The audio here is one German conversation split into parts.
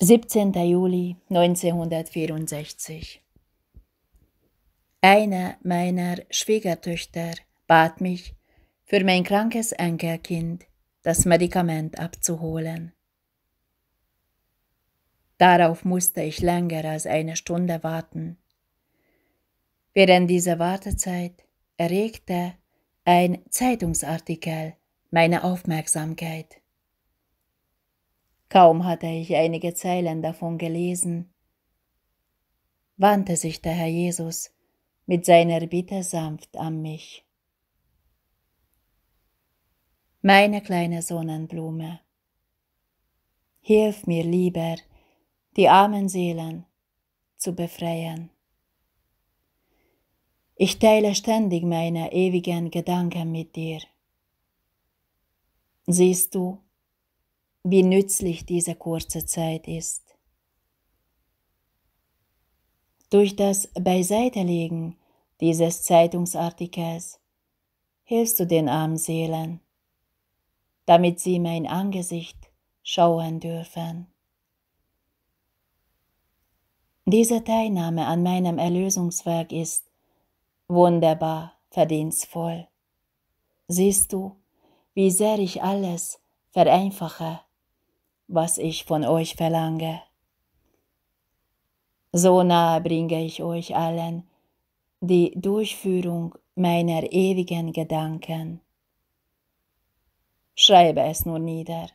17. Juli 1964 Eine meiner Schwiegertöchter bat mich, für mein krankes Enkelkind das Medikament abzuholen. Darauf musste ich länger als eine Stunde warten. Während dieser Wartezeit erregte ein Zeitungsartikel meine Aufmerksamkeit. Kaum hatte ich einige Zeilen davon gelesen, wandte sich der Herr Jesus mit seiner Bitte sanft an mich. Meine kleine Sonnenblume, hilf mir lieber, die armen Seelen zu befreien. Ich teile ständig meine ewigen Gedanken mit dir. Siehst du, wie nützlich diese kurze Zeit ist. Durch das Beiseitelegen dieses Zeitungsartikels hilfst du den armen Seelen, damit sie mein Angesicht schauen dürfen. Diese Teilnahme an meinem Erlösungswerk ist wunderbar verdienstvoll. Siehst du, wie sehr ich alles vereinfache was ich von euch verlange. So nahe bringe ich euch allen die Durchführung meiner ewigen Gedanken. Schreibe es nur nieder.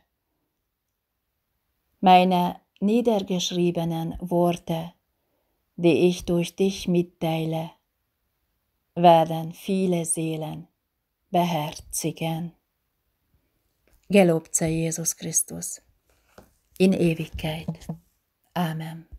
Meine niedergeschriebenen Worte, die ich durch dich mitteile, werden viele Seelen beherzigen. Gelobt sei Jesus Christus. in Ewigkeit. Amen.